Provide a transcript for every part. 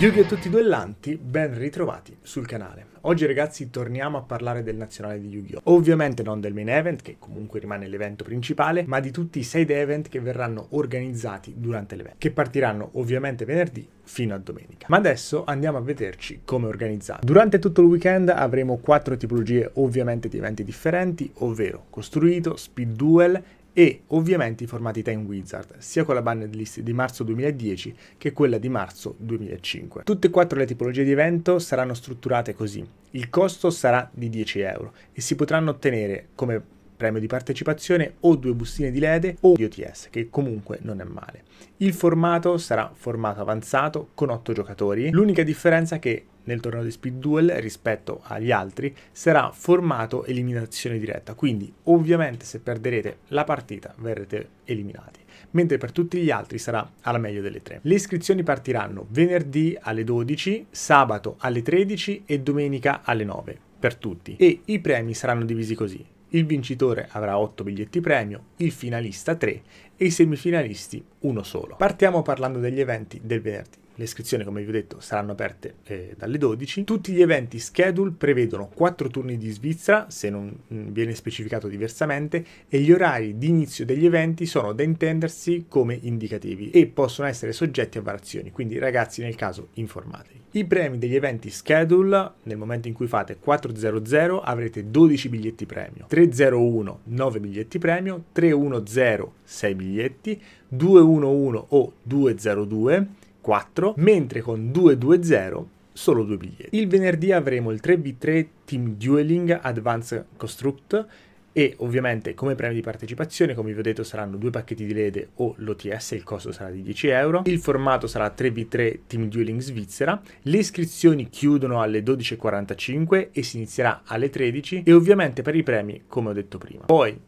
Yugi e tutti i duellanti, ben ritrovati sul canale. Oggi ragazzi torniamo a parlare del nazionale di Yu-Gi-Oh! Ovviamente non del main event, che comunque rimane l'evento principale, ma di tutti i 6 event che verranno organizzati durante l'evento, che partiranno ovviamente venerdì fino a domenica. Ma adesso andiamo a vederci come organizzare. Durante tutto il weekend avremo quattro tipologie ovviamente di eventi differenti, ovvero costruito, speed duel, e ovviamente i formati Time Wizard, sia con la banned list di marzo 2010 che quella di marzo 2005. Tutte e quattro le tipologie di evento saranno strutturate così. Il costo sarà di 10 euro e si potranno ottenere come premio di partecipazione o due bustine di lede o di OTS, che comunque non è male. Il formato sarà formato avanzato con 8 giocatori, l'unica differenza è che nel torneo di Speed Duel rispetto agli altri sarà formato eliminazione diretta, quindi ovviamente se perderete la partita verrete eliminati, mentre per tutti gli altri sarà alla meglio delle tre. Le iscrizioni partiranno venerdì alle 12, sabato alle 13 e domenica alle 9 per tutti e i premi saranno divisi così. Il vincitore avrà 8 biglietti premio, il finalista 3 e i semifinalisti uno solo. Partiamo parlando degli eventi del venerdì. Le iscrizioni, come vi ho detto, saranno aperte eh, dalle 12. Tutti gli eventi schedule prevedono 4 turni di Svizzera, se non mm, viene specificato diversamente, e gli orari di inizio degli eventi sono da intendersi come indicativi e possono essere soggetti a variazioni, quindi ragazzi nel caso informatevi. I premi degli eventi schedule, nel momento in cui fate 400 avrete 12 biglietti premio, 301 9 biglietti premio, 310 6 biglietti, 211 o 202 4, mentre con 2-2-0 solo due biglietti. Il venerdì avremo il 3v3 Team Dueling Advanced Construct e ovviamente come premio di partecipazione, come vi ho detto, saranno due pacchetti di lede o l'OTS, il costo sarà di 10 euro. Il formato sarà 3v3 Team Dueling Svizzera. Le iscrizioni chiudono alle 12.45 e si inizierà alle 13 e ovviamente per i premi, come ho detto prima. Poi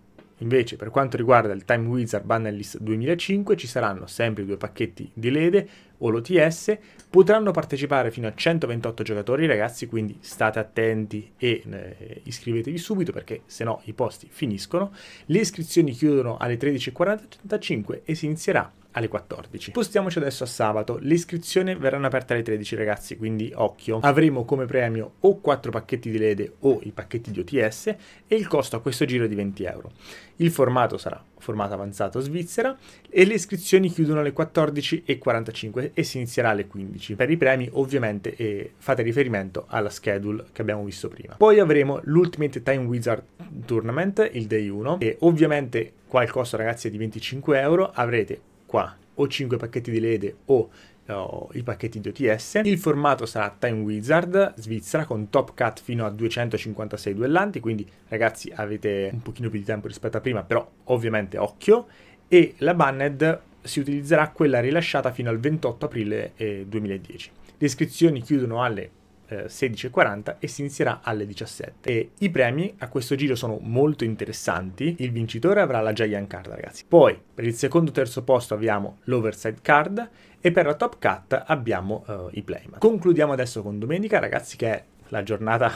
Invece per quanto riguarda il Time Wizard Bannerlist 2005 ci saranno sempre due pacchetti di Lede o l'OTS, potranno partecipare fino a 128 giocatori ragazzi, quindi state attenti e eh, iscrivetevi subito perché se no i posti finiscono. Le iscrizioni chiudono alle 13.45 e si inizierà alle 14. Spostiamoci adesso a sabato. Le iscrizioni verranno aperte alle 13, ragazzi, quindi occhio. Avremo come premio o 4 pacchetti di Lede o i pacchetti di OTS e il costo a questo giro è di 20 euro. Il formato sarà formato avanzato Svizzera e le iscrizioni chiudono alle 14.45 e si inizierà alle 15. Per i premi ovviamente eh, fate riferimento alla schedule che abbiamo visto prima. Poi avremo l'Ultimate Time Wizard Tournament, il Day 1 e ovviamente qua il costo ragazzi è di 25 euro, avrete qua o 5 pacchetti di lede o eh, i pacchetti di OTS. Il formato sarà Time Wizard Svizzera con top cut fino a 256 duellanti, quindi ragazzi avete un pochino più di tempo rispetto a prima, però ovviamente occhio. E la banned si utilizzerà quella rilasciata fino al 28 aprile 2010. Eh, Le iscrizioni chiudono alle eh, 16.40 e si inizierà alle 17. E i premi a questo giro sono molto interessanti. Il vincitore avrà la Giant Card, ragazzi. Poi, per il secondo e terzo posto abbiamo l'Overside Card e per la Top Cut abbiamo eh, i Playman. Concludiamo adesso con domenica, ragazzi, che è la giornata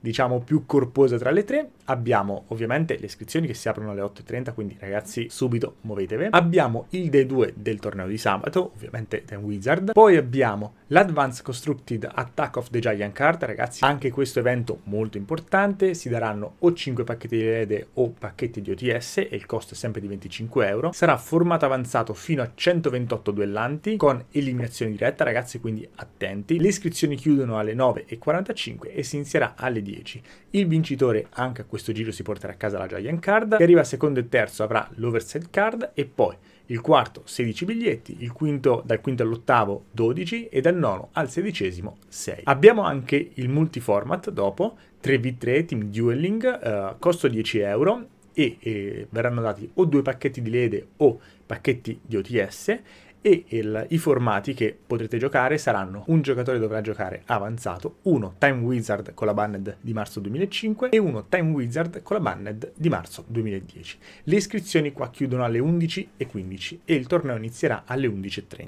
diciamo più corposa tra le tre. Abbiamo ovviamente le iscrizioni che si aprono alle 8.30, quindi ragazzi subito muovetevi. Abbiamo il day 2 del torneo di sabato, ovviamente The Wizard. Poi abbiamo l'Advanced Constructed Attack of the Giant Card, ragazzi anche questo evento molto importante, si daranno o 5 pacchetti di rede o pacchetti di OTS e il costo è sempre di 25 euro. Sarà formato avanzato fino a 128 duellanti con eliminazione diretta ragazzi quindi attenti. Le iscrizioni chiudono alle 9.45 e si inizierà alle 10 10. Il vincitore anche a questo giro si porterà a casa la Giant Card, chi arriva secondo e terzo avrà l'Overset Card e poi il quarto 16 biglietti, quinto, dal quinto all'ottavo 12 e dal nono al sedicesimo 6. Abbiamo anche il multiformat dopo, 3v3 Team Dueling, uh, costo 10 euro e, e eh, verranno dati o due pacchetti di lede o pacchetti di OTS e il, i formati che potrete giocare saranno un giocatore dovrà giocare avanzato, uno Time Wizard con la banned di marzo 2005 e uno Time Wizard con la banned di marzo 2010. Le iscrizioni qua chiudono alle 11.15 e il torneo inizierà alle 11.30.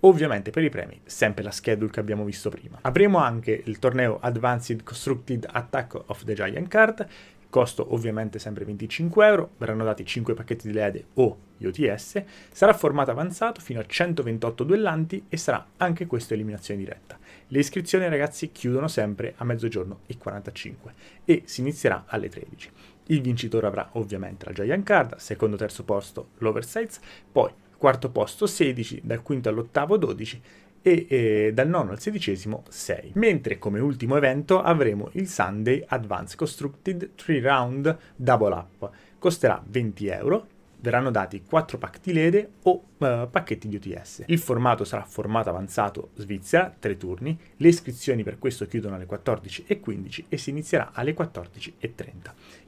Ovviamente per i premi sempre la schedule che abbiamo visto prima. Avremo anche il torneo Advanced Constructed Attack of the Giant Card costo ovviamente sempre 25 euro, verranno dati 5 pacchetti di LED o IOTS, sarà formato avanzato fino a 128 duellanti e sarà anche questo eliminazione diretta. Le iscrizioni ragazzi chiudono sempre a mezzogiorno e 45 e si inizierà alle 13. Il vincitore avrà ovviamente la Giant Card, secondo terzo posto l'Oversize, poi quarto posto 16, dal quinto all'ottavo 12 e eh, dal nono al sedicesimo 6. Mentre come ultimo evento avremo il Sunday Advanced Constructed 3 Round Double Up. Costerà 20 euro, verranno dati 4 pack di lede o eh, pacchetti di UTS. Il formato sarà formato avanzato Svizzera, 3 turni, le iscrizioni per questo chiudono alle 14.15 e si inizierà alle 14.30.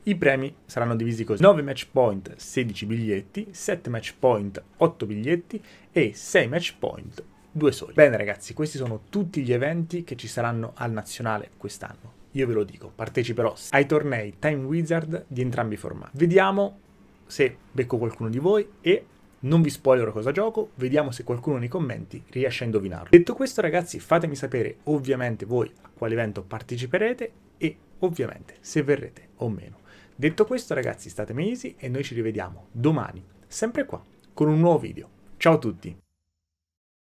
I premi saranno divisi così 9 match point 16 biglietti, 7 match point 8 biglietti e 6 match point due soli. Bene ragazzi, questi sono tutti gli eventi che ci saranno al nazionale quest'anno. Io ve lo dico, parteciperò ai tornei Time Wizard di entrambi i formati. Vediamo se becco qualcuno di voi e non vi spoilerò cosa gioco, vediamo se qualcuno nei commenti riesce a indovinarlo. Detto questo ragazzi, fatemi sapere ovviamente voi a quale evento parteciperete e ovviamente se verrete o meno. Detto questo ragazzi, statemi easy e noi ci rivediamo domani, sempre qua, con un nuovo video. Ciao a tutti!